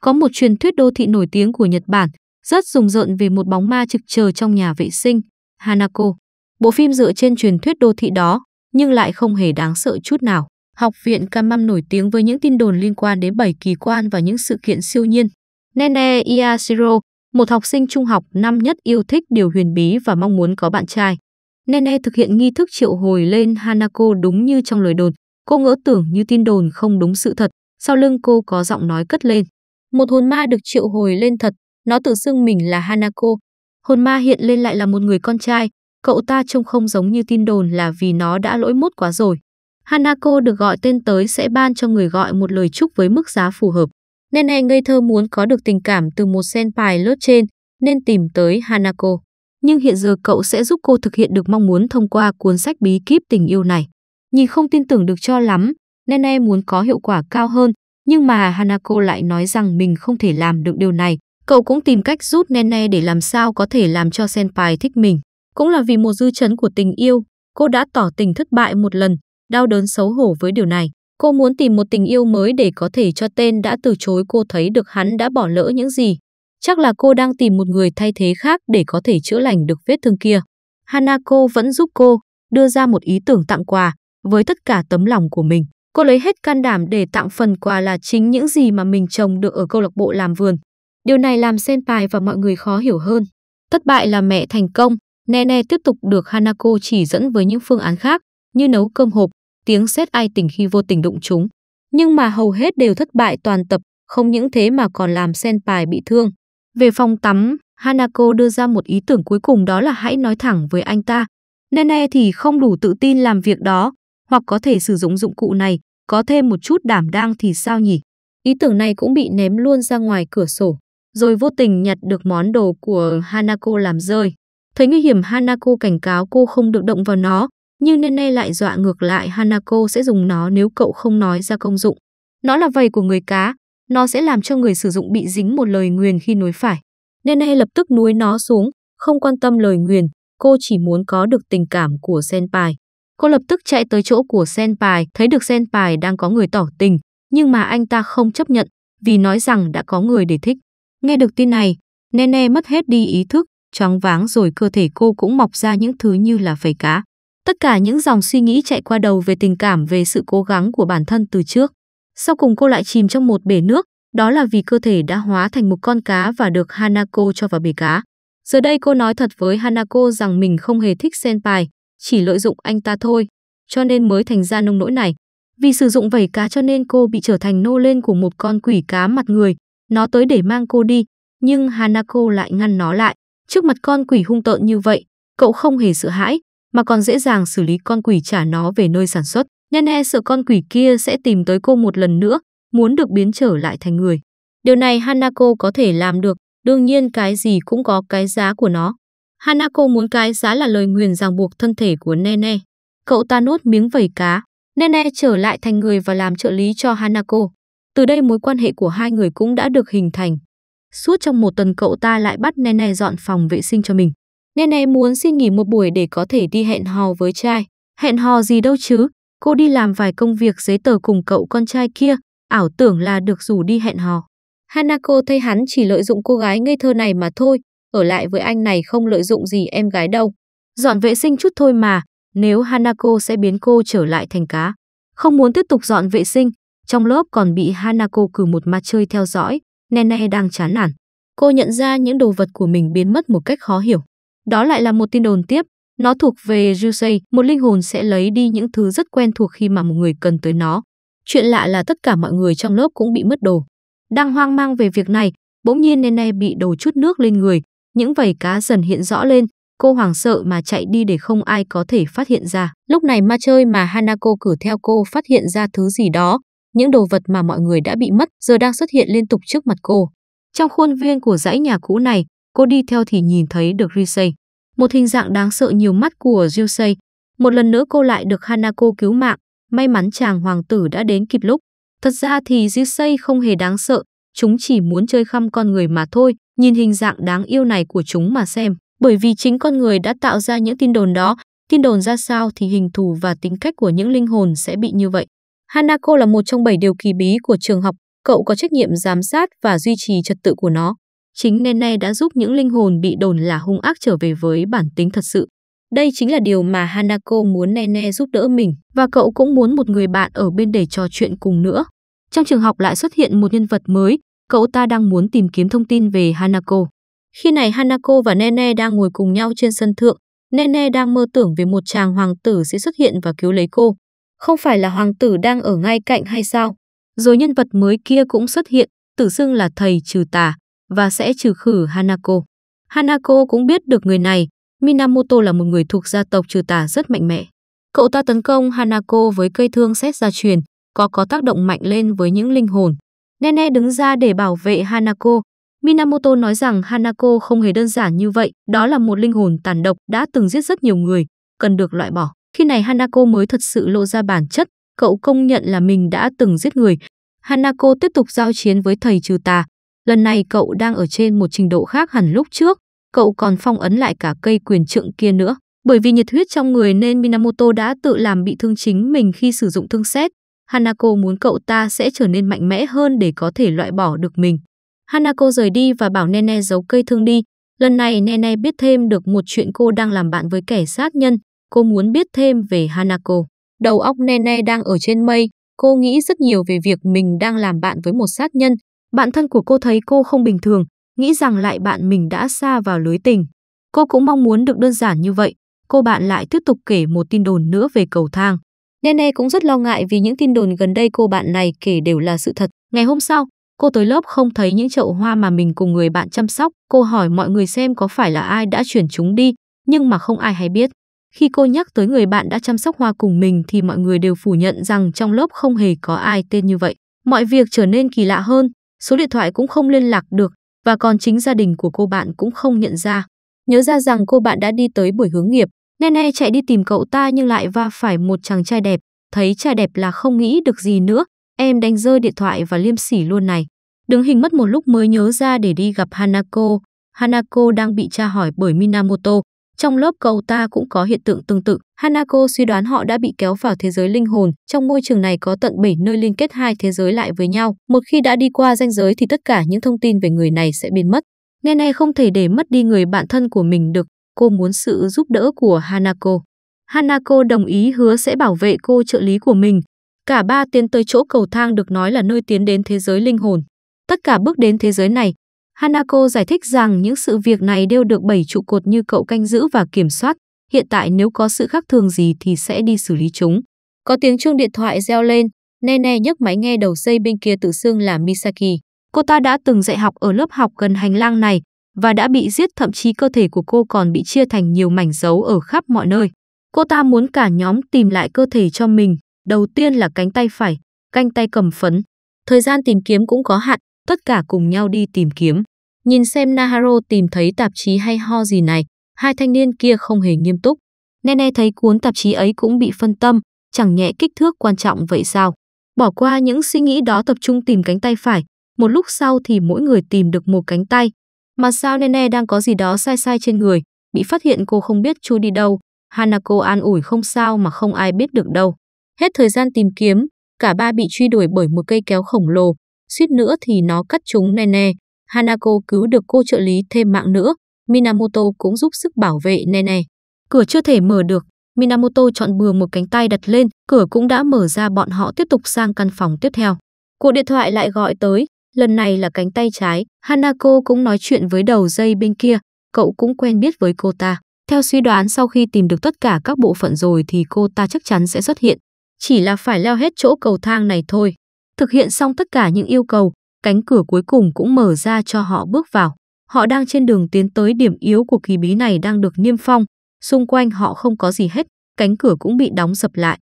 Có một truyền thuyết đô thị nổi tiếng của Nhật Bản rất rùng rợn về một bóng ma trực chờ trong nhà vệ sinh, Hanako. Bộ phim dựa trên truyền thuyết đô thị đó, nhưng lại không hề đáng sợ chút nào. Học viện Kamam nổi tiếng với những tin đồn liên quan đến bảy kỳ quan và những sự kiện siêu nhiên. Nene Iashiro, một học sinh trung học năm nhất yêu thích điều huyền bí và mong muốn có bạn trai. Nene thực hiện nghi thức triệu hồi lên Hanako đúng như trong lời đồn. Cô ngỡ tưởng như tin đồn không đúng sự thật, sau lưng cô có giọng nói cất lên. Một hồn ma được triệu hồi lên thật, nó tự xưng mình là Hanako. Hồn ma hiện lên lại là một người con trai, cậu ta trông không giống như tin đồn là vì nó đã lỗi mốt quá rồi. Hanako được gọi tên tới sẽ ban cho người gọi một lời chúc với mức giá phù hợp. Nên Nene ngây thơ muốn có được tình cảm từ một senpai lớp trên nên tìm tới Hanako. Nhưng hiện giờ cậu sẽ giúp cô thực hiện được mong muốn thông qua cuốn sách bí kíp tình yêu này. Nhìn không tin tưởng được cho lắm, nên Nene muốn có hiệu quả cao hơn nhưng mà Hanako lại nói rằng mình không thể làm được điều này. Cậu cũng tìm cách rút Nene để làm sao có thể làm cho Senpai thích mình. Cũng là vì một dư chấn của tình yêu, cô đã tỏ tình thất bại một lần, đau đớn xấu hổ với điều này. Cô muốn tìm một tình yêu mới để có thể cho tên đã từ chối cô thấy được hắn đã bỏ lỡ những gì. Chắc là cô đang tìm một người thay thế khác để có thể chữa lành được vết thương kia. Hanako vẫn giúp cô đưa ra một ý tưởng tặng quà với tất cả tấm lòng của mình. Cô lấy hết can đảm để tặng phần quà là chính những gì mà mình trồng được ở câu lạc bộ làm vườn. Điều này làm Senpai và mọi người khó hiểu hơn. Thất bại là mẹ thành công, Nene tiếp tục được Hanako chỉ dẫn với những phương án khác, như nấu cơm hộp, tiếng sét ai tỉnh khi vô tình đụng chúng. Nhưng mà hầu hết đều thất bại toàn tập, không những thế mà còn làm Senpai bị thương. Về phòng tắm, Hanako đưa ra một ý tưởng cuối cùng đó là hãy nói thẳng với anh ta. Nene thì không đủ tự tin làm việc đó, hoặc có thể sử dụng dụng cụ này, có thêm một chút đảm đang thì sao nhỉ? Ý tưởng này cũng bị ném luôn ra ngoài cửa sổ, rồi vô tình nhặt được món đồ của Hanako làm rơi. Thấy nguy hiểm Hanako cảnh cáo cô không được động vào nó, nhưng Nene lại dọa ngược lại Hanako sẽ dùng nó nếu cậu không nói ra công dụng. Nó là vầy của người cá, nó sẽ làm cho người sử dụng bị dính một lời nguyền khi nối phải. Nene lập tức nuối nó xuống, không quan tâm lời nguyền, cô chỉ muốn có được tình cảm của Senpai. Cô lập tức chạy tới chỗ của Senpai, thấy được Senpai đang có người tỏ tình, nhưng mà anh ta không chấp nhận, vì nói rằng đã có người để thích. Nghe được tin này, Nene mất hết đi ý thức, choáng váng rồi cơ thể cô cũng mọc ra những thứ như là phẩy cá. Tất cả những dòng suy nghĩ chạy qua đầu về tình cảm về sự cố gắng của bản thân từ trước. Sau cùng cô lại chìm trong một bể nước, đó là vì cơ thể đã hóa thành một con cá và được Hanako cho vào bể cá. Giờ đây cô nói thật với Hanako rằng mình không hề thích Senpai, chỉ lợi dụng anh ta thôi, cho nên mới thành ra nông nỗi này. Vì sử dụng vẩy cá cho nên cô bị trở thành nô lên của một con quỷ cá mặt người, nó tới để mang cô đi, nhưng Hanako lại ngăn nó lại. Trước mặt con quỷ hung tợn như vậy, cậu không hề sợ hãi, mà còn dễ dàng xử lý con quỷ trả nó về nơi sản xuất. Nene sợ con quỷ kia sẽ tìm tới cô một lần nữa, muốn được biến trở lại thành người. Điều này Hanako có thể làm được, đương nhiên cái gì cũng có cái giá của nó. Hanako muốn cái giá là lời nguyền ràng buộc thân thể của Nene. Cậu ta nốt miếng vẩy cá. Nene trở lại thành người và làm trợ lý cho Hanako. Từ đây mối quan hệ của hai người cũng đã được hình thành. Suốt trong một tuần cậu ta lại bắt Nene dọn phòng vệ sinh cho mình. Nene muốn xin nghỉ một buổi để có thể đi hẹn hò với trai. Hẹn hò gì đâu chứ, cô đi làm vài công việc giấy tờ cùng cậu con trai kia, ảo tưởng là được rủ đi hẹn hò. Hanako thấy hắn chỉ lợi dụng cô gái ngây thơ này mà thôi, ở lại với anh này không lợi dụng gì em gái đâu. Dọn vệ sinh chút thôi mà, nếu Hanako sẽ biến cô trở lại thành cá. Không muốn tiếp tục dọn vệ sinh, trong lớp còn bị Hanako cử một ma chơi theo dõi, Nene đang chán nản. Cô nhận ra những đồ vật của mình biến mất một cách khó hiểu. Đó lại là một tin đồn tiếp, nó thuộc về Yusei, một linh hồn sẽ lấy đi những thứ rất quen thuộc khi mà một người cần tới nó. Chuyện lạ là tất cả mọi người trong lớp cũng bị mất đồ. Đang hoang mang về việc này, bỗng nhiên Nene bị đổ chút nước lên người, những vảy cá dần hiện rõ lên, cô hoảng sợ mà chạy đi để không ai có thể phát hiện ra. Lúc này ma chơi mà Hanako cử theo cô phát hiện ra thứ gì đó, những đồ vật mà mọi người đã bị mất giờ đang xuất hiện liên tục trước mặt cô. Trong khuôn viên của dãy nhà cũ này, cô đi theo thì nhìn thấy được Risei. Một hình dạng đáng sợ nhiều mắt của Ryusei. Một lần nữa cô lại được Hanako cứu mạng, may mắn chàng hoàng tử đã đến kịp lúc. Thật ra thì Ryusei không hề đáng sợ, chúng chỉ muốn chơi khăm con người mà thôi, Nhìn hình dạng đáng yêu này của chúng mà xem, bởi vì chính con người đã tạo ra những tin đồn đó, tin đồn ra sao thì hình thù và tính cách của những linh hồn sẽ bị như vậy. Hanako là một trong bảy điều kỳ bí của trường học, cậu có trách nhiệm giám sát và duy trì trật tự của nó. Chính Nene đã giúp những linh hồn bị đồn là hung ác trở về với bản tính thật sự. Đây chính là điều mà Hanako muốn Nene giúp đỡ mình và cậu cũng muốn một người bạn ở bên để trò chuyện cùng nữa. Trong trường học lại xuất hiện một nhân vật mới, Cậu ta đang muốn tìm kiếm thông tin về Hanako. Khi này Hanako và Nene đang ngồi cùng nhau trên sân thượng. Nene đang mơ tưởng về một chàng hoàng tử sẽ xuất hiện và cứu lấy cô. Không phải là hoàng tử đang ở ngay cạnh hay sao? Rồi nhân vật mới kia cũng xuất hiện, tử xưng là thầy trừ tà và sẽ trừ khử Hanako. Hanako cũng biết được người này, Minamoto là một người thuộc gia tộc trừ tà rất mạnh mẽ. Cậu ta tấn công Hanako với cây thương xét gia truyền, có có tác động mạnh lên với những linh hồn Nene đứng ra để bảo vệ Hanako. Minamoto nói rằng Hanako không hề đơn giản như vậy, đó là một linh hồn tàn độc đã từng giết rất nhiều người, cần được loại bỏ. Khi này Hanako mới thật sự lộ ra bản chất, cậu công nhận là mình đã từng giết người. Hanako tiếp tục giao chiến với thầy trừ tà. Lần này cậu đang ở trên một trình độ khác hẳn lúc trước, cậu còn phong ấn lại cả cây quyền trượng kia nữa. Bởi vì nhiệt huyết trong người nên Minamoto đã tự làm bị thương chính mình khi sử dụng thương xét. Hanako muốn cậu ta sẽ trở nên mạnh mẽ hơn để có thể loại bỏ được mình. Hanako rời đi và bảo Nene giấu cây thương đi. Lần này Nene biết thêm được một chuyện cô đang làm bạn với kẻ sát nhân. Cô muốn biết thêm về Hanako. Đầu óc Nene đang ở trên mây. Cô nghĩ rất nhiều về việc mình đang làm bạn với một sát nhân. Bạn thân của cô thấy cô không bình thường, nghĩ rằng lại bạn mình đã xa vào lưới tình. Cô cũng mong muốn được đơn giản như vậy. Cô bạn lại tiếp tục kể một tin đồn nữa về cầu thang. Nene cũng rất lo ngại vì những tin đồn gần đây cô bạn này kể đều là sự thật. Ngày hôm sau, cô tới lớp không thấy những chậu hoa mà mình cùng người bạn chăm sóc. Cô hỏi mọi người xem có phải là ai đã chuyển chúng đi, nhưng mà không ai hay biết. Khi cô nhắc tới người bạn đã chăm sóc hoa cùng mình thì mọi người đều phủ nhận rằng trong lớp không hề có ai tên như vậy. Mọi việc trở nên kỳ lạ hơn, số điện thoại cũng không liên lạc được và còn chính gia đình của cô bạn cũng không nhận ra. Nhớ ra rằng cô bạn đã đi tới buổi hướng nghiệp, Nene chạy đi tìm cậu ta nhưng lại va phải một chàng trai đẹp, thấy trai đẹp là không nghĩ được gì nữa, em đánh rơi điện thoại và liêm sỉ luôn này. Đứng hình mất một lúc mới nhớ ra để đi gặp Hanako. Hanako đang bị tra hỏi bởi Minamoto. Trong lớp cậu ta cũng có hiện tượng tương tự. Hanako suy đoán họ đã bị kéo vào thế giới linh hồn. Trong môi trường này có tận 7 nơi liên kết hai thế giới lại với nhau. Một khi đã đi qua ranh giới thì tất cả những thông tin về người này sẽ biến mất. Nene không thể để mất đi người bạn thân của mình được cô muốn sự giúp đỡ của Hanako. Hanako đồng ý hứa sẽ bảo vệ cô trợ lý của mình. Cả ba tiến tới chỗ cầu thang được nói là nơi tiến đến thế giới linh hồn. Tất cả bước đến thế giới này, Hanako giải thích rằng những sự việc này đều được bảy trụ cột như cậu canh giữ và kiểm soát. Hiện tại nếu có sự khác thường gì thì sẽ đi xử lý chúng. Có tiếng chuông điện thoại reo lên, Nene nhấc máy nghe đầu dây bên kia tự xưng là Misaki. Cô ta đã từng dạy học ở lớp học gần hành lang này, và đã bị giết thậm chí cơ thể của cô còn bị chia thành nhiều mảnh dấu ở khắp mọi nơi. Cô ta muốn cả nhóm tìm lại cơ thể cho mình, đầu tiên là cánh tay phải, canh tay cầm phấn. Thời gian tìm kiếm cũng có hạn, tất cả cùng nhau đi tìm kiếm. Nhìn xem Naharo tìm thấy tạp chí hay ho gì này, hai thanh niên kia không hề nghiêm túc. Nene thấy cuốn tạp chí ấy cũng bị phân tâm, chẳng nhẹ kích thước quan trọng vậy sao. Bỏ qua những suy nghĩ đó tập trung tìm cánh tay phải, một lúc sau thì mỗi người tìm được một cánh tay, mà sao Nene đang có gì đó sai sai trên người, bị phát hiện cô không biết Chu đi đâu. Hanako an ủi không sao mà không ai biết được đâu. Hết thời gian tìm kiếm, cả ba bị truy đuổi bởi một cây kéo khổng lồ, suýt nữa thì nó cắt chúng Nene. Hanako cứu được cô trợ lý thêm mạng nữa, Minamoto cũng giúp sức bảo vệ Nene. Cửa chưa thể mở được, Minamoto chọn bừa một cánh tay đặt lên, cửa cũng đã mở ra bọn họ tiếp tục sang căn phòng tiếp theo. Cuộc điện thoại lại gọi tới, Lần này là cánh tay trái, Hanako cũng nói chuyện với đầu dây bên kia, cậu cũng quen biết với cô ta. Theo suy đoán sau khi tìm được tất cả các bộ phận rồi thì cô ta chắc chắn sẽ xuất hiện, chỉ là phải leo hết chỗ cầu thang này thôi. Thực hiện xong tất cả những yêu cầu, cánh cửa cuối cùng cũng mở ra cho họ bước vào. Họ đang trên đường tiến tới điểm yếu của kỳ bí này đang được niêm phong, xung quanh họ không có gì hết, cánh cửa cũng bị đóng sập lại.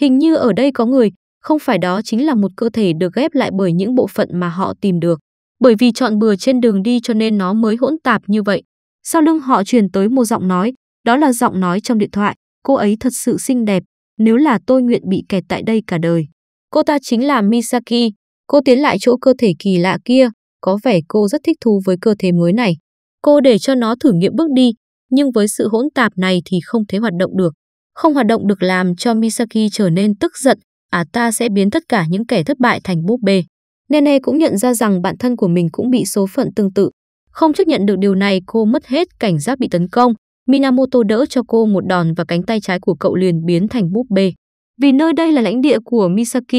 Hình như ở đây có người, không phải đó chính là một cơ thể được ghép lại bởi những bộ phận mà họ tìm được. Bởi vì chọn bừa trên đường đi cho nên nó mới hỗn tạp như vậy. Sau lưng họ truyền tới một giọng nói, đó là giọng nói trong điện thoại, cô ấy thật sự xinh đẹp, nếu là tôi nguyện bị kẹt tại đây cả đời. Cô ta chính là Misaki, cô tiến lại chỗ cơ thể kỳ lạ kia, có vẻ cô rất thích thú với cơ thể mới này. Cô để cho nó thử nghiệm bước đi, nhưng với sự hỗn tạp này thì không thể hoạt động được. Không hoạt động được làm cho Misaki trở nên tức giận, à ta sẽ biến tất cả những kẻ thất bại thành búp bê. Nene cũng nhận ra rằng bản thân của mình cũng bị số phận tương tự. Không chấp nhận được điều này, cô mất hết cảnh giác bị tấn công. Minamoto đỡ cho cô một đòn và cánh tay trái của cậu liền biến thành búp bê. Vì nơi đây là lãnh địa của Misaki,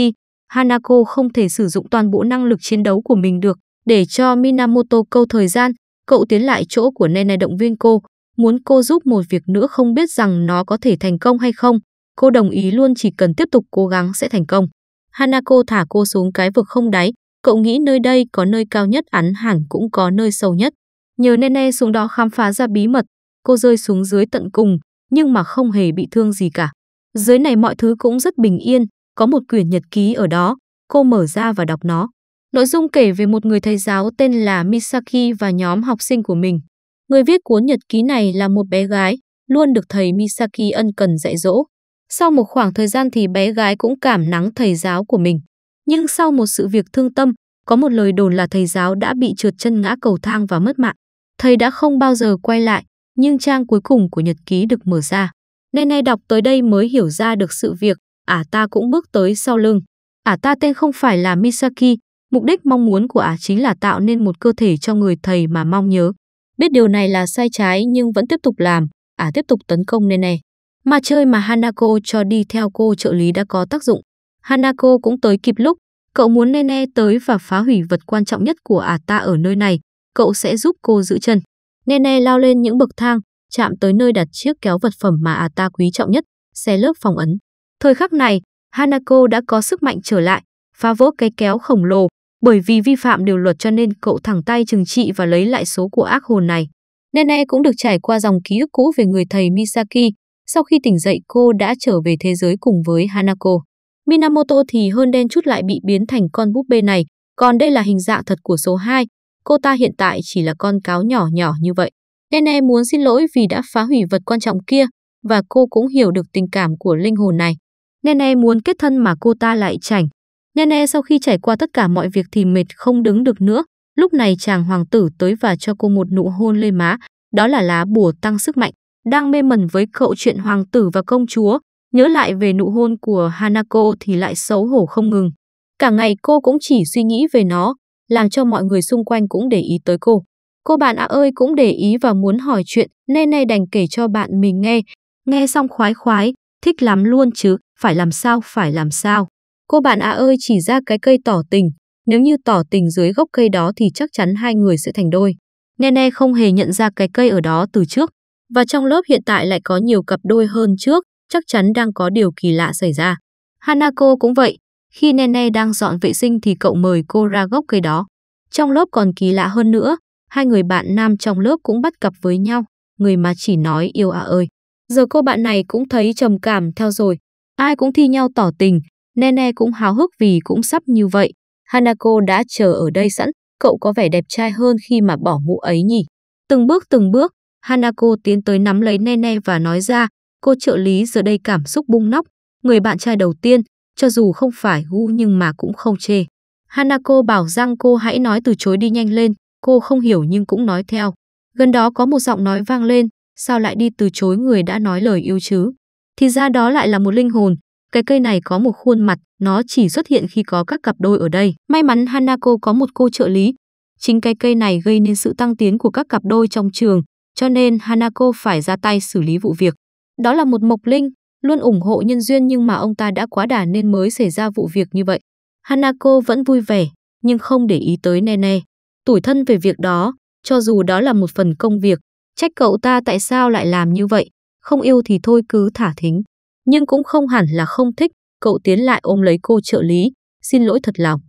Hanako không thể sử dụng toàn bộ năng lực chiến đấu của mình được. Để cho Minamoto câu thời gian, cậu tiến lại chỗ của Nene động viên cô, muốn cô giúp một việc nữa không biết rằng nó có thể thành công hay không, Cô đồng ý luôn chỉ cần tiếp tục cố gắng sẽ thành công. Hanako thả cô xuống cái vực không đáy, cậu nghĩ nơi đây có nơi cao nhất án hẳn cũng có nơi sâu nhất. Nhờ Nene xuống đó khám phá ra bí mật, cô rơi xuống dưới tận cùng, nhưng mà không hề bị thương gì cả. Dưới này mọi thứ cũng rất bình yên, có một quyển nhật ký ở đó, cô mở ra và đọc nó. Nội dung kể về một người thầy giáo tên là Misaki và nhóm học sinh của mình. Người viết cuốn nhật ký này là một bé gái, luôn được thầy Misaki ân cần dạy dỗ. Sau một khoảng thời gian thì bé gái cũng cảm nắng thầy giáo của mình. Nhưng sau một sự việc thương tâm, có một lời đồn là thầy giáo đã bị trượt chân ngã cầu thang và mất mạng. Thầy đã không bao giờ quay lại, nhưng trang cuối cùng của nhật ký được mở ra. nên nay đọc tới đây mới hiểu ra được sự việc, ả à ta cũng bước tới sau lưng. Ả à ta tên không phải là Misaki, mục đích mong muốn của ả à chính là tạo nên một cơ thể cho người thầy mà mong nhớ. Biết điều này là sai trái nhưng vẫn tiếp tục làm, ả tiếp tục tấn công Nene. Mà chơi mà Hanako cho đi theo cô trợ lý đã có tác dụng. Hanako cũng tới kịp lúc, cậu muốn Nene tới và phá hủy vật quan trọng nhất của ả ta ở nơi này, cậu sẽ giúp cô giữ chân. Nene lao lên những bậc thang, chạm tới nơi đặt chiếc kéo vật phẩm mà ả ta quý trọng nhất, xe lớp phòng ấn. Thời khắc này, Hanako đã có sức mạnh trở lại, phá vỡ cái kéo khổng lồ, bởi vì vi phạm điều luật cho nên cậu thẳng tay trừng trị và lấy lại số của ác hồn này. Nene cũng được trải qua dòng ký ức cũ về người thầy Misaki, sau khi tỉnh dậy cô đã trở về thế giới cùng với Hanako. Minamoto thì hơn đen chút lại bị biến thành con búp bê này, còn đây là hình dạng thật của số 2. Cô ta hiện tại chỉ là con cáo nhỏ nhỏ như vậy. Nene muốn xin lỗi vì đã phá hủy vật quan trọng kia và cô cũng hiểu được tình cảm của linh hồn này. Nene muốn kết thân mà cô ta lại chảnh. Nene sau khi trải qua tất cả mọi việc thì mệt không đứng được nữa. Lúc này chàng hoàng tử tới và cho cô một nụ hôn lên má, đó là lá bùa tăng sức mạnh đang mê mẩn với cậu chuyện hoàng tử và công chúa, nhớ lại về nụ hôn của Hanako thì lại xấu hổ không ngừng. Cả ngày cô cũng chỉ suy nghĩ về nó, làm cho mọi người xung quanh cũng để ý tới cô. Cô bạn ạ ơi cũng để ý và muốn hỏi chuyện, nên nay đành kể cho bạn mình nghe. Nghe xong khoái khoái, thích lắm luôn chứ, phải làm sao, phải làm sao. Cô bạn ạ ơi chỉ ra cái cây tỏ tình, nếu như tỏ tình dưới gốc cây đó thì chắc chắn hai người sẽ thành đôi. Nene không hề nhận ra cái cây ở đó từ trước, và trong lớp hiện tại lại có nhiều cặp đôi hơn trước, chắc chắn đang có điều kỳ lạ xảy ra. Hanako cũng vậy, khi Nene đang dọn vệ sinh thì cậu mời cô ra gốc cây đó. Trong lớp còn kỳ lạ hơn nữa, hai người bạn nam trong lớp cũng bắt cặp với nhau, người mà chỉ nói yêu à ơi. Giờ cô bạn này cũng thấy trầm cảm theo rồi, ai cũng thi nhau tỏ tình, Nene cũng háo hức vì cũng sắp như vậy. Hanako đã chờ ở đây sẵn, cậu có vẻ đẹp trai hơn khi mà bỏ mũ ấy nhỉ. Từng bước từng bước, Hanako tiến tới nắm lấy Nene và nói ra, cô trợ lý giờ đây cảm xúc bung nóc, người bạn trai đầu tiên, cho dù không phải gu nhưng mà cũng không chê. Hanako bảo rằng cô hãy nói từ chối đi nhanh lên, cô không hiểu nhưng cũng nói theo. Gần đó có một giọng nói vang lên, sao lại đi từ chối người đã nói lời yêu chứ? Thì ra đó lại là một linh hồn, cái cây này có một khuôn mặt, nó chỉ xuất hiện khi có các cặp đôi ở đây. May mắn Hanako có một cô trợ lý. Chính cái cây này gây nên sự tăng tiến của các cặp đôi trong trường, cho nên Hanako phải ra tay xử lý vụ việc. Đó là một mộc linh, luôn ủng hộ nhân duyên nhưng mà ông ta đã quá đà nên mới xảy ra vụ việc như vậy. Hanako vẫn vui vẻ, nhưng không để ý tới Nene. Tủi thân về việc đó, cho dù đó là một phần công việc, trách cậu ta tại sao lại làm như vậy, không yêu thì thôi cứ thả thính. Nhưng cũng không hẳn là không thích, cậu tiến lại ôm lấy cô trợ lý, xin lỗi thật lòng.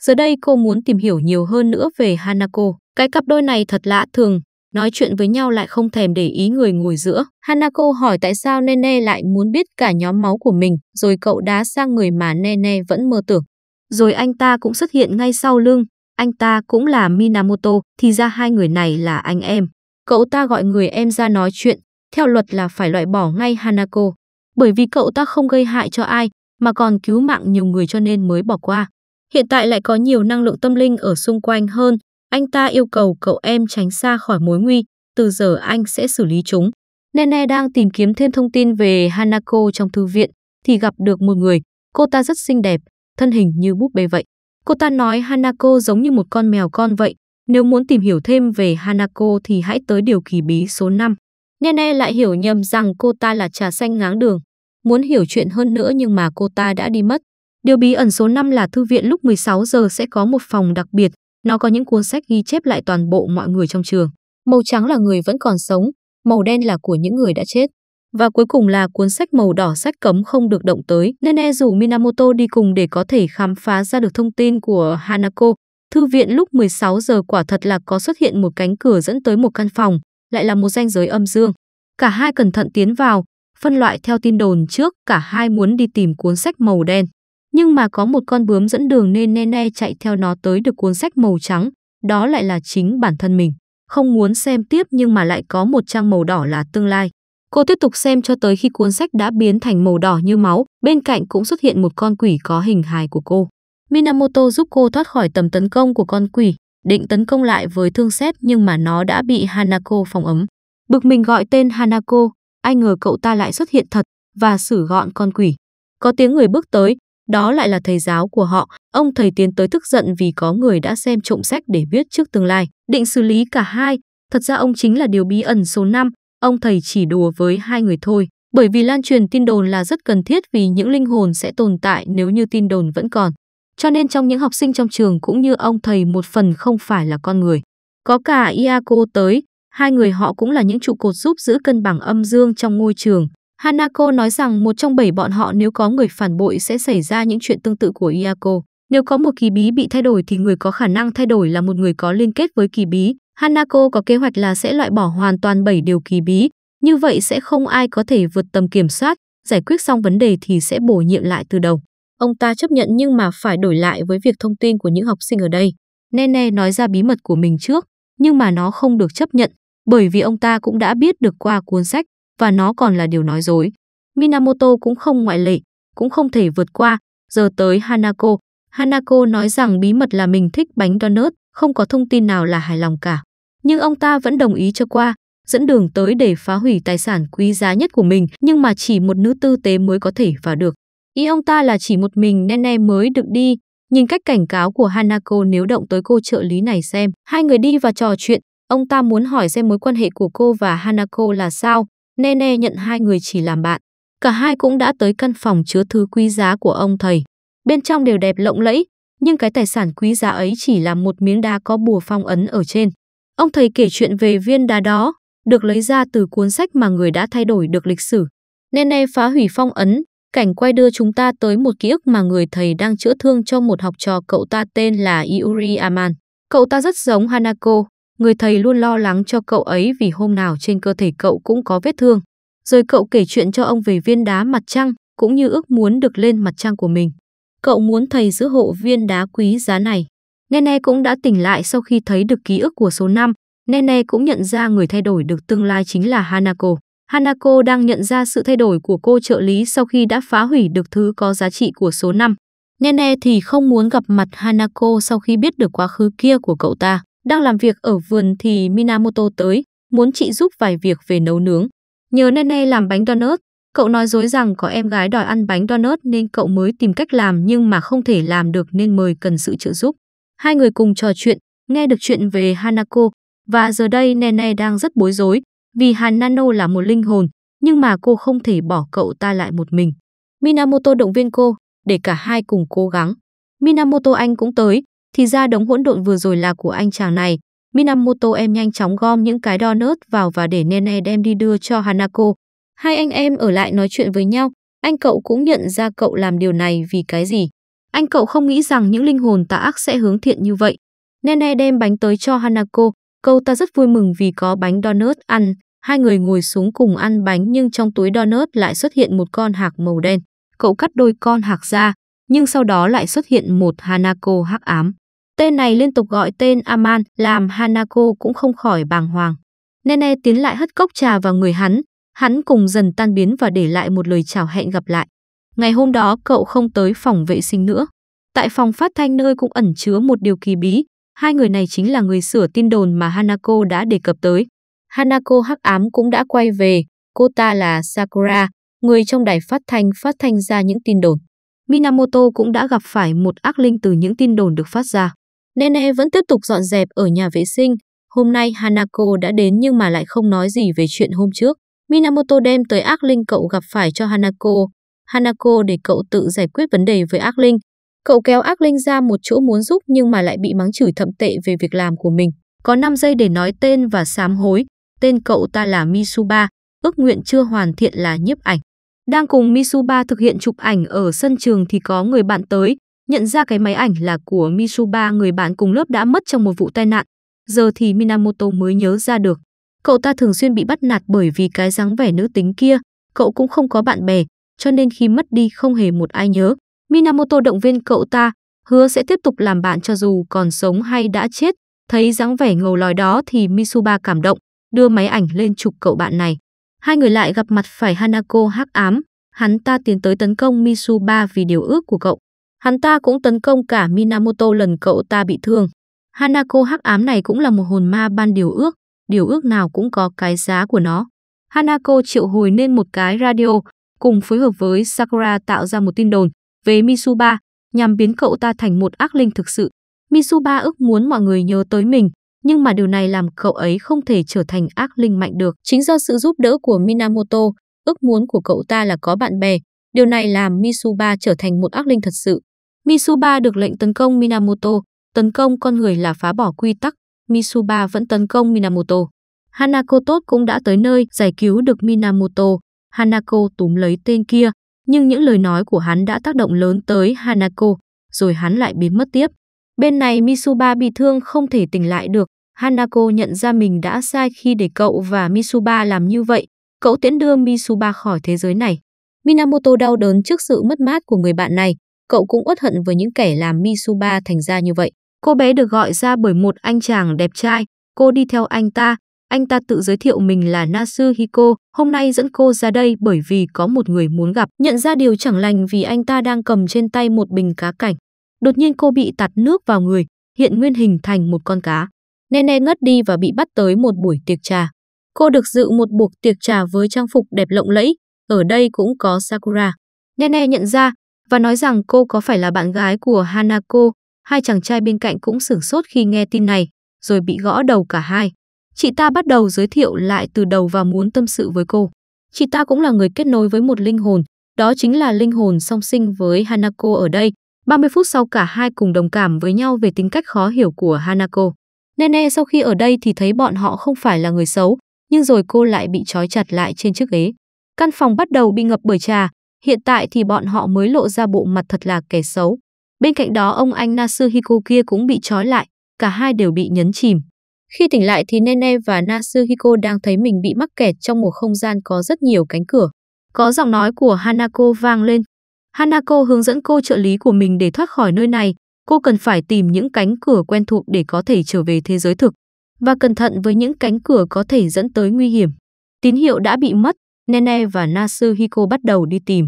Giờ đây cô muốn tìm hiểu nhiều hơn nữa về Hanako. Cái cặp đôi này thật lạ thường, Nói chuyện với nhau lại không thèm để ý người ngồi giữa. Hanako hỏi tại sao Nene lại muốn biết cả nhóm máu của mình, rồi cậu đá sang người mà Nene vẫn mơ tưởng. Rồi anh ta cũng xuất hiện ngay sau lưng. Anh ta cũng là Minamoto, thì ra hai người này là anh em. Cậu ta gọi người em ra nói chuyện, theo luật là phải loại bỏ ngay Hanako. Bởi vì cậu ta không gây hại cho ai, mà còn cứu mạng nhiều người cho nên mới bỏ qua. Hiện tại lại có nhiều năng lượng tâm linh ở xung quanh hơn, anh ta yêu cầu cậu em tránh xa khỏi mối nguy, từ giờ anh sẽ xử lý chúng. Nene đang tìm kiếm thêm thông tin về Hanako trong thư viện thì gặp được một người, cô ta rất xinh đẹp, thân hình như búp bê vậy. Cô ta nói Hanako giống như một con mèo con vậy, nếu muốn tìm hiểu thêm về Hanako thì hãy tới điều kỳ bí số 5. Nene lại hiểu nhầm rằng cô ta là trà xanh ngáng đường. Muốn hiểu chuyện hơn nữa nhưng mà cô ta đã đi mất. Điều bí ẩn số 5 là thư viện lúc 16 giờ sẽ có một phòng đặc biệt, nó có những cuốn sách ghi chép lại toàn bộ mọi người trong trường. Màu trắng là người vẫn còn sống, màu đen là của những người đã chết. Và cuối cùng là cuốn sách màu đỏ sách cấm không được động tới, nên e dù Minamoto đi cùng để có thể khám phá ra được thông tin của Hanako. Thư viện lúc 16 giờ quả thật là có xuất hiện một cánh cửa dẫn tới một căn phòng, lại là một danh giới âm dương. Cả hai cẩn thận tiến vào, phân loại theo tin đồn trước, cả hai muốn đi tìm cuốn sách màu đen. Nhưng mà có một con bướm dẫn đường nên Nene chạy theo nó tới được cuốn sách màu trắng, đó lại là chính bản thân mình. Không muốn xem tiếp nhưng mà lại có một trang màu đỏ là tương lai. Cô tiếp tục xem cho tới khi cuốn sách đã biến thành màu đỏ như máu, bên cạnh cũng xuất hiện một con quỷ có hình hài của cô. Minamoto giúp cô thoát khỏi tầm tấn công của con quỷ, định tấn công lại với thương xét nhưng mà nó đã bị Hanako phòng ấm. Bực mình gọi tên Hanako, ai ngờ cậu ta lại xuất hiện thật và xử gọn con quỷ. Có tiếng người bước tới, đó lại là thầy giáo của họ. Ông thầy tiến tới tức giận vì có người đã xem trộm sách để biết trước tương lai, định xử lý cả hai. Thật ra ông chính là điều bí ẩn số 5, ông thầy chỉ đùa với hai người thôi. Bởi vì lan truyền tin đồn là rất cần thiết vì những linh hồn sẽ tồn tại nếu như tin đồn vẫn còn. Cho nên trong những học sinh trong trường cũng như ông thầy một phần không phải là con người. Có cả Iaco tới, hai người họ cũng là những trụ cột giúp giữ cân bằng âm dương trong ngôi trường. Hanako nói rằng một trong bảy bọn họ nếu có người phản bội sẽ xảy ra những chuyện tương tự của Iako. Nếu có một kỳ bí bị thay đổi thì người có khả năng thay đổi là một người có liên kết với kỳ bí. Hanako có kế hoạch là sẽ loại bỏ hoàn toàn bảy điều kỳ bí, như vậy sẽ không ai có thể vượt tầm kiểm soát, giải quyết xong vấn đề thì sẽ bổ nhiệm lại từ đầu. Ông ta chấp nhận nhưng mà phải đổi lại với việc thông tin của những học sinh ở đây. Nene nói ra bí mật của mình trước, nhưng mà nó không được chấp nhận, bởi vì ông ta cũng đã biết được qua cuốn sách và nó còn là điều nói dối. Minamoto cũng không ngoại lệ, cũng không thể vượt qua, giờ tới Hanako. Hanako nói rằng bí mật là mình thích bánh donut, không có thông tin nào là hài lòng cả. Nhưng ông ta vẫn đồng ý cho qua, dẫn đường tới để phá hủy tài sản quý giá nhất của mình, nhưng mà chỉ một nữ tư tế mới có thể vào được. Ý ông ta là chỉ một mình Nene mới được đi. Nhìn cách cảnh cáo của Hanako nếu động tới cô trợ lý này xem. Hai người đi và trò chuyện, ông ta muốn hỏi xem mối quan hệ của cô và Hanako là sao, Nene nhận hai người chỉ làm bạn. Cả hai cũng đã tới căn phòng chứa thứ quý giá của ông thầy. Bên trong đều đẹp lộng lẫy, nhưng cái tài sản quý giá ấy chỉ là một miếng đá có bùa phong ấn ở trên. Ông thầy kể chuyện về viên đá đó, được lấy ra từ cuốn sách mà người đã thay đổi được lịch sử. Nene phá hủy phong ấn, cảnh quay đưa chúng ta tới một ký ức mà người thầy đang chữa thương cho một học trò cậu ta tên là Yuri Aman. Cậu ta rất giống Hanako, Người thầy luôn lo lắng cho cậu ấy vì hôm nào trên cơ thể cậu cũng có vết thương. Rồi cậu kể chuyện cho ông về viên đá mặt trăng, cũng như ước muốn được lên mặt trăng của mình. Cậu muốn thầy giữ hộ viên đá quý giá này. Nene cũng đã tỉnh lại sau khi thấy được ký ức của số 5. Nene cũng nhận ra người thay đổi được tương lai chính là Hanako. Hanako đang nhận ra sự thay đổi của cô trợ lý sau khi đã phá hủy được thứ có giá trị của số 5. Nene thì không muốn gặp mặt Hanako sau khi biết được quá khứ kia của cậu ta. Đang làm việc ở vườn thì Minamoto tới, muốn chị giúp vài việc về nấu nướng. nhờ Nene làm bánh donut, cậu nói dối rằng có em gái đòi ăn bánh donut nên cậu mới tìm cách làm nhưng mà không thể làm được nên mời cần sự trợ giúp. Hai người cùng trò chuyện, nghe được chuyện về Hanako và giờ đây Nene đang rất bối rối vì Hanano là một linh hồn nhưng mà cô không thể bỏ cậu ta lại một mình. Minamoto động viên cô để cả hai cùng cố gắng. Minamoto anh cũng tới, thì ra đống hỗn độn vừa rồi là của anh chàng này. Minamoto em nhanh chóng gom những cái đo nớt vào và để Nene đem đi đưa cho Hanako. Hai anh em ở lại nói chuyện với nhau, anh cậu cũng nhận ra cậu làm điều này vì cái gì. Anh cậu không nghĩ rằng những linh hồn tà ác sẽ hướng thiện như vậy. Nene đem bánh tới cho Hanako, cậu ta rất vui mừng vì có bánh donut ăn. Hai người ngồi xuống cùng ăn bánh nhưng trong túi donut lại xuất hiện một con hạc màu đen. Cậu cắt đôi con hạc ra, nhưng sau đó lại xuất hiện một Hanako hắc ám. Tên này liên tục gọi tên Aman làm Hanako cũng không khỏi bàng hoàng. Nene tiến lại hất cốc trà vào người hắn, hắn cùng dần tan biến và để lại một lời chào hẹn gặp lại. Ngày hôm đó cậu không tới phòng vệ sinh nữa. Tại phòng phát thanh nơi cũng ẩn chứa một điều kỳ bí, hai người này chính là người sửa tin đồn mà Hanako đã đề cập tới. Hanako Hắc Ám cũng đã quay về, cô ta là Sakura, người trong đài phát thanh phát thanh ra những tin đồn. Minamoto cũng đã gặp phải một ác linh từ những tin đồn được phát ra. Nene vẫn tiếp tục dọn dẹp ở nhà vệ sinh. Hôm nay Hanako đã đến nhưng mà lại không nói gì về chuyện hôm trước. Minamoto đem tới ác linh cậu gặp phải cho Hanako. Hanako để cậu tự giải quyết vấn đề với ác linh. Cậu kéo ác linh ra một chỗ muốn giúp nhưng mà lại bị mắng chửi thậm tệ về việc làm của mình. Có 5 giây để nói tên và sám hối. Tên cậu ta là Misuba, ước nguyện chưa hoàn thiện là nhiếp ảnh. Đang cùng Misuba thực hiện chụp ảnh ở sân trường thì có người bạn tới, nhận ra cái máy ảnh là của Mitsuba người bạn cùng lớp đã mất trong một vụ tai nạn. Giờ thì Minamoto mới nhớ ra được. Cậu ta thường xuyên bị bắt nạt bởi vì cái dáng vẻ nữ tính kia, cậu cũng không có bạn bè, cho nên khi mất đi không hề một ai nhớ. Minamoto động viên cậu ta, hứa sẽ tiếp tục làm bạn cho dù còn sống hay đã chết. Thấy dáng vẻ ngầu lòi đó thì Mitsuba cảm động, đưa máy ảnh lên chụp cậu bạn này. Hai người lại gặp mặt phải Hanako hắc ám, hắn ta tiến tới tấn công Mitsuba vì điều ước của cậu. Hắn ta cũng tấn công cả Minamoto lần cậu ta bị thương. Hanako hắc ám này cũng là một hồn ma ban điều ước, điều ước nào cũng có cái giá của nó. Hanako triệu hồi nên một cái radio, cùng phối hợp với Sakura tạo ra một tin đồn về Misuba nhằm biến cậu ta thành một ác linh thực sự. Misuba ước muốn mọi người nhớ tới mình, nhưng mà điều này làm cậu ấy không thể trở thành ác linh mạnh được. Chính do sự giúp đỡ của Minamoto, ước muốn của cậu ta là có bạn bè. Điều này làm Misuba trở thành một ác linh thật sự. Misuba được lệnh tấn công Minamoto, tấn công con người là phá bỏ quy tắc, Misuba vẫn tấn công Minamoto. Hanako tốt cũng đã tới nơi giải cứu được Minamoto, Hanako túm lấy tên kia, nhưng những lời nói của hắn đã tác động lớn tới Hanako, rồi hắn lại biến mất tiếp. Bên này Misuba bị thương không thể tỉnh lại được, Hanako nhận ra mình đã sai khi để cậu và Misuba làm như vậy, cậu tiễn đưa Misuba khỏi thế giới này. Minamoto đau đớn trước sự mất mát của người bạn này, cậu cũng uất hận với những kẻ làm Mitsuba thành ra như vậy. Cô bé được gọi ra bởi một anh chàng đẹp trai, cô đi theo anh ta, anh ta tự giới thiệu mình là Nasu Hiko, hôm nay dẫn cô ra đây bởi vì có một người muốn gặp. Nhận ra điều chẳng lành vì anh ta đang cầm trên tay một bình cá cảnh. Đột nhiên cô bị tạt nước vào người, hiện nguyên hình thành một con cá. Nene ngất đi và bị bắt tới một buổi tiệc trà. Cô được dự một buổi tiệc trà với trang phục đẹp lộng lẫy, ở đây cũng có Sakura. Nene nhận ra và nói rằng cô có phải là bạn gái của Hanako. Hai chàng trai bên cạnh cũng sửng sốt khi nghe tin này, rồi bị gõ đầu cả hai. Chị ta bắt đầu giới thiệu lại từ đầu và muốn tâm sự với cô. Chị ta cũng là người kết nối với một linh hồn, đó chính là linh hồn song sinh với Hanako ở đây. 30 phút sau cả hai cùng đồng cảm với nhau về tính cách khó hiểu của Hanako. Nene sau khi ở đây thì thấy bọn họ không phải là người xấu, nhưng rồi cô lại bị trói chặt lại trên chiếc ghế. Căn phòng bắt đầu bị ngập bởi trà, hiện tại thì bọn họ mới lộ ra bộ mặt thật là kẻ xấu. Bên cạnh đó ông anh Nasuhiko kia cũng bị trói lại, cả hai đều bị nhấn chìm. Khi tỉnh lại thì Nene và Nasuhiko đang thấy mình bị mắc kẹt trong một không gian có rất nhiều cánh cửa. Có giọng nói của Hanako vang lên. Hanako hướng dẫn cô trợ lý của mình để thoát khỏi nơi này. Cô cần phải tìm những cánh cửa quen thuộc để có thể trở về thế giới thực và cẩn thận với những cánh cửa có thể dẫn tới nguy hiểm. Tín hiệu đã bị mất, Nene và Nasu Hiko bắt đầu đi tìm.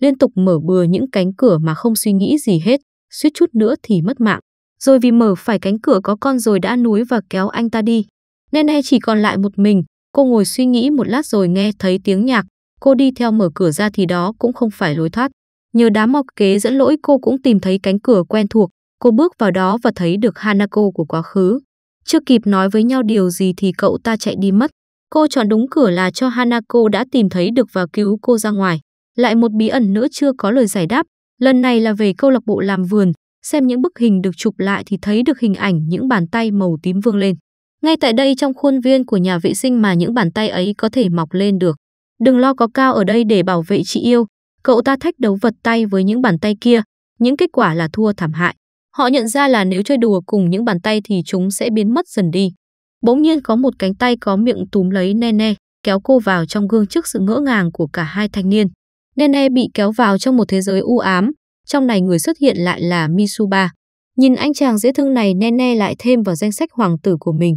Liên tục mở bừa những cánh cửa mà không suy nghĩ gì hết, suýt chút nữa thì mất mạng. Rồi vì mở phải cánh cửa có con rồi đã núi và kéo anh ta đi. Nene chỉ còn lại một mình, cô ngồi suy nghĩ một lát rồi nghe thấy tiếng nhạc. Cô đi theo mở cửa ra thì đó cũng không phải lối thoát. Nhờ đám mọc kế dẫn lỗi cô cũng tìm thấy cánh cửa quen thuộc. Cô bước vào đó và thấy được Hanako của quá khứ. Chưa kịp nói với nhau điều gì thì cậu ta chạy đi mất. Cô chọn đúng cửa là cho Hanako đã tìm thấy được và cứu cô ra ngoài. Lại một bí ẩn nữa chưa có lời giải đáp, lần này là về câu lạc bộ làm vườn, xem những bức hình được chụp lại thì thấy được hình ảnh những bàn tay màu tím vươn lên. Ngay tại đây trong khuôn viên của nhà vệ sinh mà những bàn tay ấy có thể mọc lên được. Đừng lo có cao ở đây để bảo vệ chị yêu. Cậu ta thách đấu vật tay với những bàn tay kia, những kết quả là thua thảm hại. Họ nhận ra là nếu chơi đùa cùng những bàn tay thì chúng sẽ biến mất dần đi. Bỗng nhiên có một cánh tay có miệng túm lấy Nene, kéo cô vào trong gương trước sự ngỡ ngàng của cả hai thanh niên. Nene bị kéo vào trong một thế giới u ám, trong này người xuất hiện lại là Misuba. Nhìn anh chàng dễ thương này Nene lại thêm vào danh sách hoàng tử của mình.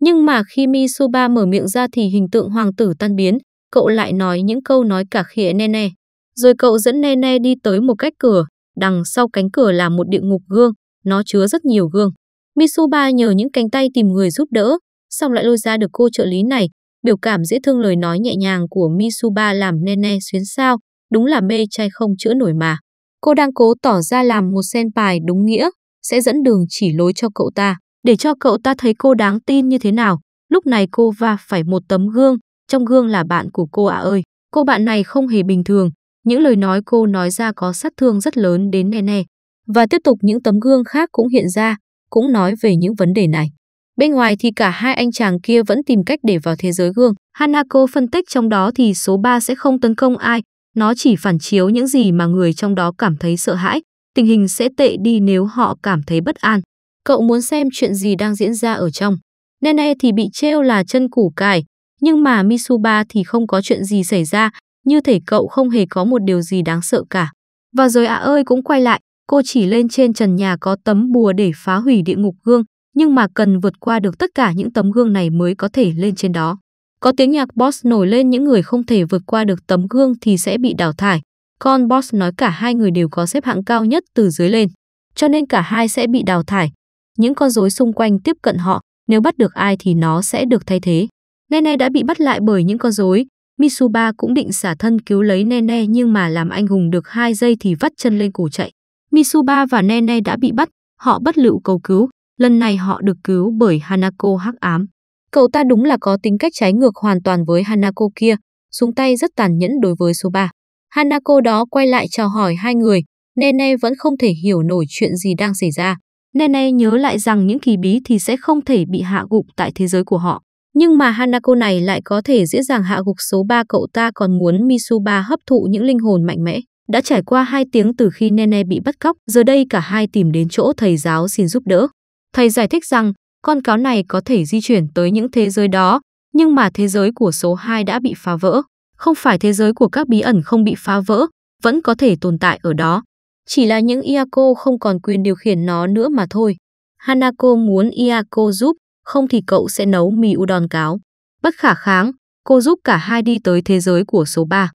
Nhưng mà khi Misuba mở miệng ra thì hình tượng hoàng tử tan biến, cậu lại nói những câu nói cả khịa Nene. Rồi cậu dẫn Nene đi tới một cách cửa, đằng sau cánh cửa là một địa ngục gương, nó chứa rất nhiều gương. Misuba nhờ những cánh tay tìm người giúp đỡ, xong lại lôi ra được cô trợ lý này. Biểu cảm dễ thương lời nói nhẹ nhàng của Mitsuba làm Nene xuyến sao, đúng là mê trai không chữa nổi mà. Cô đang cố tỏ ra làm một sen bài đúng nghĩa, sẽ dẫn đường chỉ lối cho cậu ta, để cho cậu ta thấy cô đáng tin như thế nào. Lúc này cô va phải một tấm gương, trong gương là bạn của cô ạ ơi. Cô bạn này không hề bình thường, những lời nói cô nói ra có sát thương rất lớn đến Nene. Và tiếp tục những tấm gương khác cũng hiện ra, cũng nói về những vấn đề này. Bên ngoài thì cả hai anh chàng kia vẫn tìm cách để vào thế giới gương. Hanako phân tích trong đó thì số 3 sẽ không tấn công ai, nó chỉ phản chiếu những gì mà người trong đó cảm thấy sợ hãi, tình hình sẽ tệ đi nếu họ cảm thấy bất an. Cậu muốn xem chuyện gì đang diễn ra ở trong. Nene thì bị trêu là chân củ cải, nhưng mà Misuba thì không có chuyện gì xảy ra, như thể cậu không hề có một điều gì đáng sợ cả. Và rồi ạ à ơi cũng quay lại, cô chỉ lên trên trần nhà có tấm bùa để phá hủy địa ngục gương, nhưng mà cần vượt qua được tất cả những tấm gương này mới có thể lên trên đó. Có tiếng nhạc Boss nổi lên những người không thể vượt qua được tấm gương thì sẽ bị đào thải. Con Boss nói cả hai người đều có xếp hạng cao nhất từ dưới lên, cho nên cả hai sẽ bị đào thải. Những con rối xung quanh tiếp cận họ, nếu bắt được ai thì nó sẽ được thay thế. Nene đã bị bắt lại bởi những con rối. Misuba cũng định xả thân cứu lấy Nene nhưng mà làm anh hùng được 2 giây thì vắt chân lên cổ chạy. Misuba và Nene đã bị bắt, họ bất lựu cầu cứu. Lần này họ được cứu bởi Hanako hắc ám. Cậu ta đúng là có tính cách trái ngược hoàn toàn với Hanako kia, xuống tay rất tàn nhẫn đối với số 3. Hanako đó quay lại chào hỏi hai người, Nene vẫn không thể hiểu nổi chuyện gì đang xảy ra. Nene nhớ lại rằng những kỳ bí thì sẽ không thể bị hạ gục tại thế giới của họ. Nhưng mà Hanako này lại có thể dễ dàng hạ gục số 3 cậu ta còn muốn Misuba hấp thụ những linh hồn mạnh mẽ. Đã trải qua hai tiếng từ khi Nene bị bắt cóc, giờ đây cả hai tìm đến chỗ thầy giáo xin giúp đỡ. Thầy giải thích rằng con cáo này có thể di chuyển tới những thế giới đó, nhưng mà thế giới của số 2 đã bị phá vỡ. Không phải thế giới của các bí ẩn không bị phá vỡ, vẫn có thể tồn tại ở đó. Chỉ là những Iako không còn quyền điều khiển nó nữa mà thôi. Hanako muốn Iako giúp, không thì cậu sẽ nấu mì udon cáo. Bất khả kháng, cô giúp cả hai đi tới thế giới của số 3.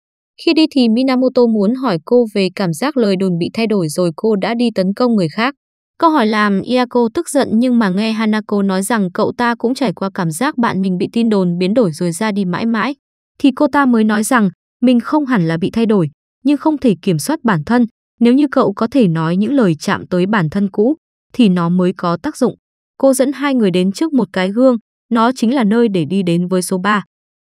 Khi đi thì Minamoto muốn hỏi cô về cảm giác lời đồn bị thay đổi rồi cô đã đi tấn công người khác. Câu hỏi làm Iako tức giận nhưng mà nghe Hanako nói rằng cậu ta cũng trải qua cảm giác bạn mình bị tin đồn biến đổi rồi ra đi mãi mãi. Thì cô ta mới nói rằng mình không hẳn là bị thay đổi, nhưng không thể kiểm soát bản thân. Nếu như cậu có thể nói những lời chạm tới bản thân cũ, thì nó mới có tác dụng. Cô dẫn hai người đến trước một cái gương, nó chính là nơi để đi đến với số 3.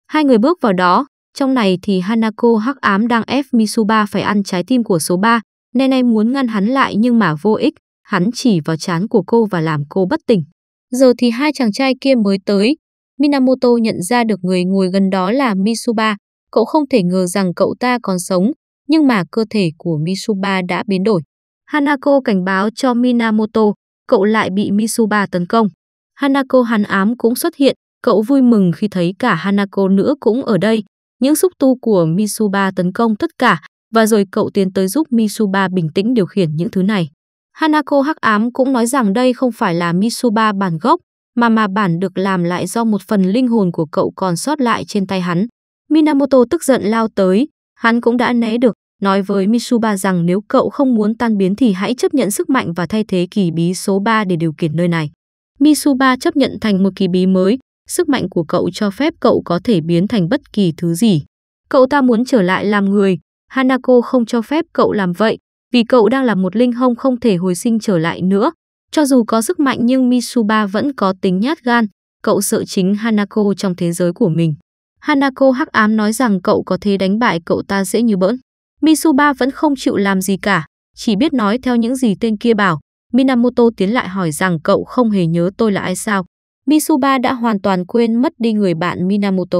Hai người bước vào đó, trong này thì Hanako hắc ám đang ép Misuba phải ăn trái tim của số 3, Nenai muốn ngăn hắn lại nhưng mà vô ích hắn chỉ vào chán của cô và làm cô bất tỉnh. Giờ thì hai chàng trai kia mới tới. Minamoto nhận ra được người ngồi gần đó là Misuba. Cậu không thể ngờ rằng cậu ta còn sống, nhưng mà cơ thể của Misuba đã biến đổi. Hanako cảnh báo cho Minamoto, cậu lại bị Misuba tấn công. Hanako hàn ám cũng xuất hiện, cậu vui mừng khi thấy cả Hanako nữa cũng ở đây. Những xúc tu của Misuba tấn công tất cả, và rồi cậu tiến tới giúp Misuba bình tĩnh điều khiển những thứ này. Hanako Hắc Ám cũng nói rằng đây không phải là Mitsuba bản gốc, mà mà bản được làm lại do một phần linh hồn của cậu còn sót lại trên tay hắn. Minamoto tức giận lao tới, hắn cũng đã né được, nói với Mitsuba rằng nếu cậu không muốn tan biến thì hãy chấp nhận sức mạnh và thay thế kỳ bí số 3 để điều khiển nơi này. Mitsuba chấp nhận thành một kỳ bí mới, sức mạnh của cậu cho phép cậu có thể biến thành bất kỳ thứ gì. Cậu ta muốn trở lại làm người, Hanako không cho phép cậu làm vậy, vì cậu đang là một linh hồn không thể hồi sinh trở lại nữa. Cho dù có sức mạnh nhưng Mitsuba vẫn có tính nhát gan, cậu sợ chính Hanako trong thế giới của mình. Hanako hắc ám nói rằng cậu có thể đánh bại cậu ta dễ như bỡn. Mitsuba vẫn không chịu làm gì cả, chỉ biết nói theo những gì tên kia bảo. Minamoto tiến lại hỏi rằng cậu không hề nhớ tôi là ai sao. Mitsuba đã hoàn toàn quên mất đi người bạn Minamoto.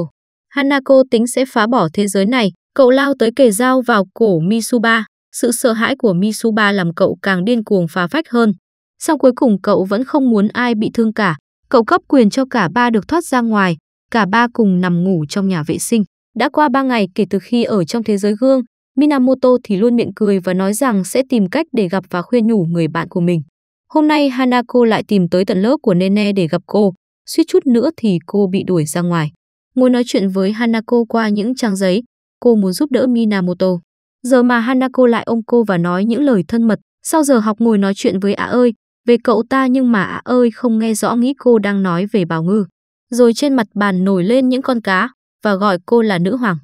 Hanako tính sẽ phá bỏ thế giới này, cậu lao tới kề dao vào cổ Mitsuba, sự sợ hãi của Mitsuba làm cậu càng điên cuồng phá phách hơn. Song cuối cùng cậu vẫn không muốn ai bị thương cả. Cậu cấp quyền cho cả ba được thoát ra ngoài, cả ba cùng nằm ngủ trong nhà vệ sinh. Đã qua ba ngày kể từ khi ở trong thế giới gương, Minamoto thì luôn miệng cười và nói rằng sẽ tìm cách để gặp và khuyên nhủ người bạn của mình. Hôm nay Hanako lại tìm tới tận lớp của Nene để gặp cô, suýt chút nữa thì cô bị đuổi ra ngoài. Ngồi nói chuyện với Hanako qua những trang giấy, cô muốn giúp đỡ Minamoto. Giờ mà Hanako lại ôm cô và nói những lời thân mật, sau giờ học ngồi nói chuyện với ả ơi, về cậu ta nhưng mà ả ơi không nghe rõ nghĩ cô đang nói về bào ngư. Rồi trên mặt bàn nổi lên những con cá và gọi cô là nữ hoàng.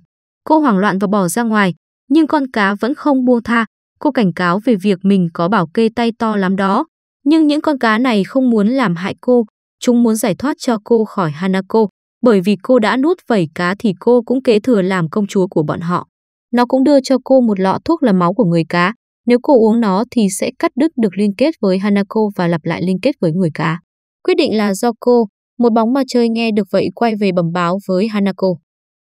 Cô hoảng loạn và bỏ ra ngoài, nhưng con cá vẫn không buông tha. Cô cảnh cáo về việc mình có bảo kê tay to lắm đó. Nhưng những con cá này không muốn làm hại cô, chúng muốn giải thoát cho cô khỏi Hanako, bởi vì cô đã nuốt vẩy cá thì cô cũng kế thừa làm công chúa của bọn họ. Nó cũng đưa cho cô một lọ thuốc là máu của người cá. Nếu cô uống nó thì sẽ cắt đứt được liên kết với Hanako và lặp lại liên kết với người cá. Quyết định là do cô, một bóng ma chơi nghe được vậy quay về bẩm báo với Hanako.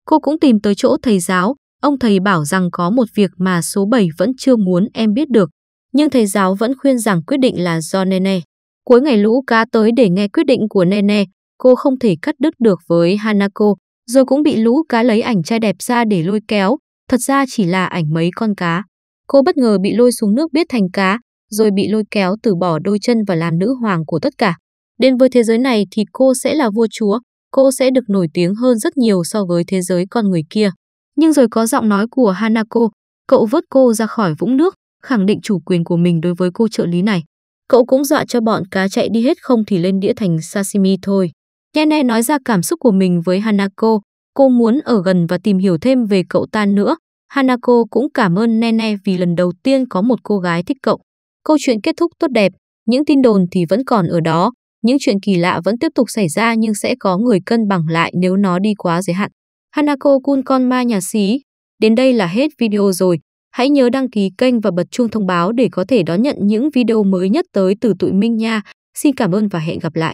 Cô cũng tìm tới chỗ thầy giáo, ông thầy bảo rằng có một việc mà số 7 vẫn chưa muốn em biết được, nhưng thầy giáo vẫn khuyên rằng quyết định là do Nene. Cuối ngày lũ cá tới để nghe quyết định của Nene, cô không thể cắt đứt được với Hanako, rồi cũng bị lũ cá lấy ảnh trai đẹp ra để lôi kéo, thật ra chỉ là ảnh mấy con cá. Cô bất ngờ bị lôi xuống nước biết thành cá, rồi bị lôi kéo từ bỏ đôi chân và làm nữ hoàng của tất cả. Đến với thế giới này thì cô sẽ là vua chúa, cô sẽ được nổi tiếng hơn rất nhiều so với thế giới con người kia. Nhưng rồi có giọng nói của Hanako, cậu vớt cô ra khỏi vũng nước, khẳng định chủ quyền của mình đối với cô trợ lý này. Cậu cũng dọa cho bọn cá chạy đi hết không thì lên đĩa thành sashimi thôi. Yane nói ra cảm xúc của mình với Hanako, Cô muốn ở gần và tìm hiểu thêm về cậu ta nữa. Hanako cũng cảm ơn Nene vì lần đầu tiên có một cô gái thích cậu. Câu chuyện kết thúc tốt đẹp, những tin đồn thì vẫn còn ở đó, những chuyện kỳ lạ vẫn tiếp tục xảy ra nhưng sẽ có người cân bằng lại nếu nó đi quá giới hạn. Hanako Kun Con Ma Nhà Xí. Đến đây là hết video rồi. Hãy nhớ đăng ký kênh và bật chuông thông báo để có thể đón nhận những video mới nhất tới từ tụi Minh nha. Xin cảm ơn và hẹn gặp lại.